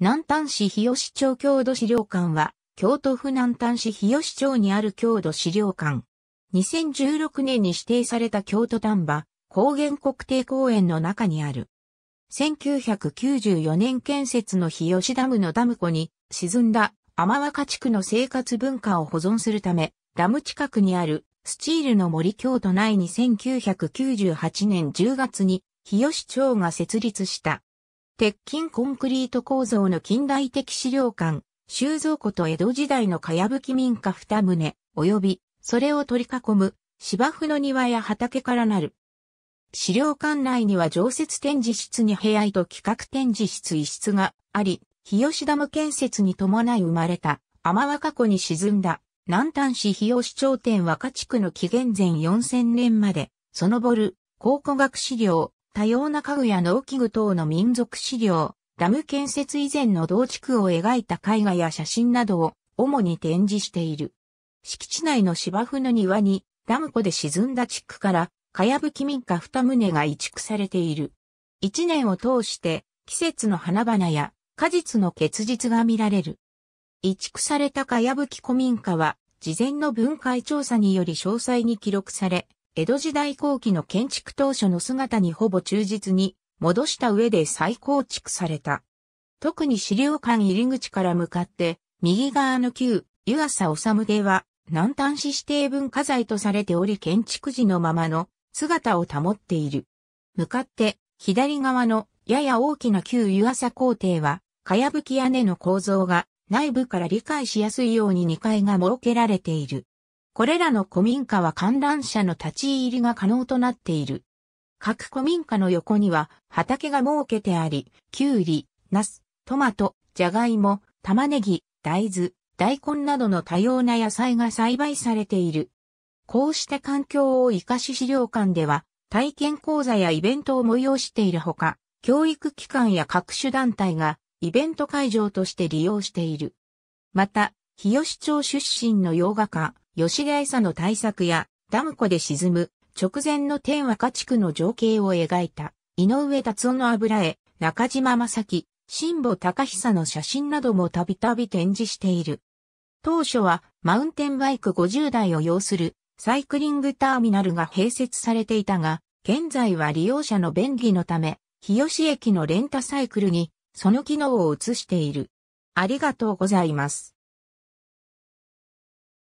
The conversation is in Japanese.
南丹市日吉町郷土資料館は、京都府南丹市日吉町にある郷土資料館。2016年に指定された京都丹波高原国定公園の中にある。1994年建設の日吉ダムのダム湖に沈んだ天若地区の生活文化を保存するため、ダム近くにあるスチールの森京都内に1998年10月に日吉町が設立した。鉄筋コンクリート構造の近代的資料館、収蔵庫と江戸時代のかやぶき民家二棟、及び、それを取り囲む芝生の庭や畑からなる。資料館内には常設展示室に部屋と企画展示室一室があり、日吉ダム建設に伴い生まれた、天若湖に沈んだ、南丹市日吉町店若地区の紀元前4000年まで、そのぼる、考古学資料、多様な家具や農機具等の民族資料、ダム建設以前の同地区を描いた絵画や写真などを主に展示している。敷地内の芝生の庭にダム湖で沈んだ地区からかやぶき民家二棟が移築されている。一年を通して季節の花々や果実の結実が見られる。移築されたかやぶき古民家は事前の分解調査により詳細に記録され、江戸時代後期の建築当初の姿にほぼ忠実に戻した上で再構築された。特に資料館入り口から向かって、右側の旧、湯浅治では、南端市指定文化財とされており建築時のままの姿を保っている。向かって、左側のやや大きな旧湯浅工程は、かやぶき屋根の構造が内部から理解しやすいように2階が設けられている。これらの古民家は観覧車の立ち入りが可能となっている。各古民家の横には畑が設けてあり、きゅうり、ナス、トマト、じゃがいも、玉ねぎ、大豆、大根などの多様な野菜が栽培されている。こうした環境を生かし資料館では体験講座やイベントを催しているほか、教育機関や各種団体がイベント会場として利用している。また、日吉町出身の洋画家、吉田餌の対策やダム湖で沈む直前の天和家地区の情景を描いた井上達夫の油絵、中島正樹、辛坊隆久の写真などもたびたび展示している。当初はマウンテンバイク50台を要するサイクリングターミナルが併設されていたが、現在は利用者の便宜のため、日吉駅のレンタサイクルにその機能を移している。ありがとうございます。